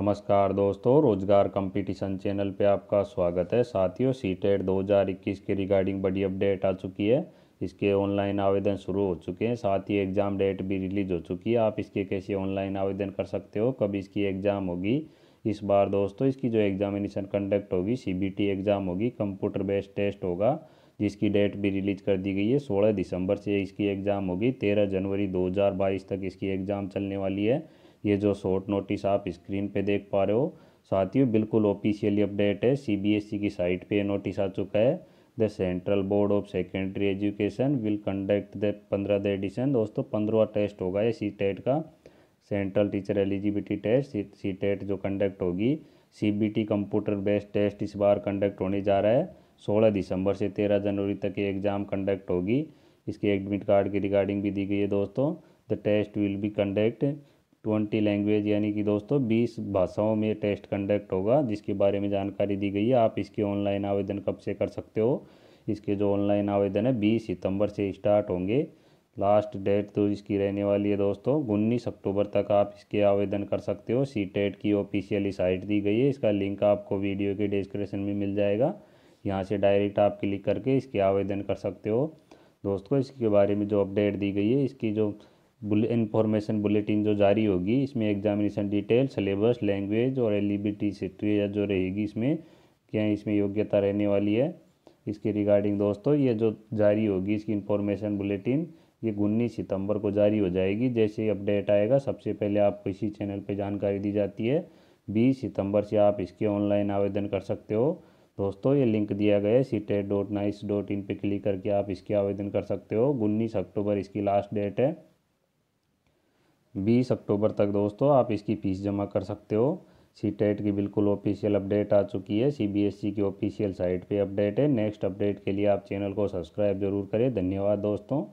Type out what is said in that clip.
नमस्कार दोस्तों रोजगार कंपटीशन चैनल पे आपका स्वागत है साथियों सी टेट e दो के रिगार्डिंग बड़ी अपडेट आ चुकी है इसके ऑनलाइन आवेदन शुरू हो चुके हैं साथ ही एग्ज़ाम डेट भी रिलीज हो चुकी है आप इसके कैसे ऑनलाइन आवेदन कर सकते हो कब इसकी एग्ज़ाम होगी इस बार दोस्तों इसकी जो एग्ज़ामिनेशन कंडक्ट होगी सी एग्ज़ाम होगी कंप्यूटर बेस्ड टेस्ट होगा जिसकी डेट भी रिलीज कर दी गई है सोलह दिसंबर से इसकी एग्ज़ाम होगी तेरह जनवरी दो तक इसकी एग्ज़ाम चलने वाली है ये जो शॉर्ट नोटिस आप स्क्रीन पे देख पा रहे हो साथियों बिल्कुल ऑफिशियली अपडेट है सीबीएसई e की साइट पे ये नोटिस आ चुका है the central board of secondary education will conduct the पंद्रह द एडिशन दोस्तों पंद्रवा टेस्ट होगा ये सी टेट e का central teacher eligibility test CTET जो कंडक्ट होगी C B T computer based test इस बार कंडक्ट होने जा रहा है सोलह दिसंबर से तेरह जनवरी तक ये एग्ज़ाम कंडक्ट होगी इसके एडमिट कार्ड की रिगार्डिंग भी दी गई है दोस्तों the test will be conduct twenty language यानी कि दोस्तों बीस भाषाओं में टेस्ट कंडक्ट होगा जिसके बारे में जानकारी दी गई है आप इसके ऑनलाइन आवेदन कब से कर सकते हो इसके जो ऑनलाइन आवेदन है बीस सितंबर से स्टार्ट होंगे लास्ट डेट तो इसकी रहने वाली है दोस्तों उन्नीस अक्टूबर तक आप इसके आवेदन कर सकते हो सी टेट e की ऑफिशियली साइट दी गई है इसका लिंक आपको वीडियो के डिस्क्रिप्शन में मिल जाएगा यहाँ से डायरेक्ट आप क्लिक करके इसके आवेदन कर सकते हो दोस्तों इसके बारे में जो अपडेट दी गई है इसकी जो इन्फॉर्मेशन बुलेटिन जो जारी होगी इसमें एग्जामिनेशन डिटेल सिलेबस लैंग्वेज और एलिबिलिटी e ई या जो रहेगी इसमें क्या इसमें योग्यता रहने वाली है इसके रिगार्डिंग दोस्तों ये जो जारी होगी इसकी इन्फॉर्मेशन बुलेटिन ये उन्नीस सितंबर को जारी हो जाएगी जैसे अपडेट आएगा सबसे पहले आपको इसी चैनल पर जानकारी दी जाती है बीस सितंबर से आप इसके ऑनलाइन आवेदन कर सकते हो दोस्तों ये लिंक दिया गया है CTET dot nic dot in पर क्लिक करके आप इसके आवेदन कर सकते हो उन्नीस अक्टूबर इसकी लास्ट डेट है बीस अक्टूबर तक दोस्तों आप इसकी फ़ीस जमा कर सकते हो सी टेट e की बिल्कुल ऑफिशियल अपडेट आ चुकी है सी बी एस ई की ऑफिशियल साइट पे अपडेट है नेक्स्ट अपडेट के लिए आप चैनल को सब्सक्राइब जरूर करें धन्यवाद दोस्तों